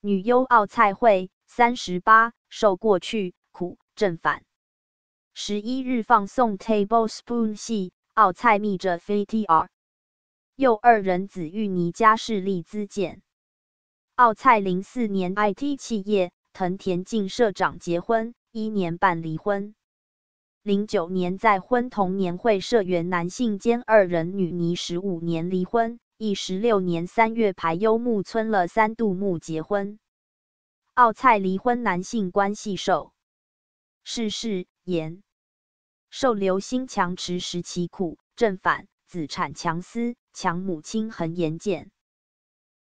女优奥菜会三十八，受过去苦正反。十一日放送 Tablespoon 系奥菜秘着 v t r 又二人子玉尼加势力资建。奥菜零四年 IT 企业藤田进社长结婚，一年半离婚。零九年再婚，同年会社员男性兼二人女尼十五年离婚。乙十六年三月，排优木村了三度木结婚。奥菜离婚，男性关系受世世言受刘星强持实其苦，正反子产强思强母亲恒言见。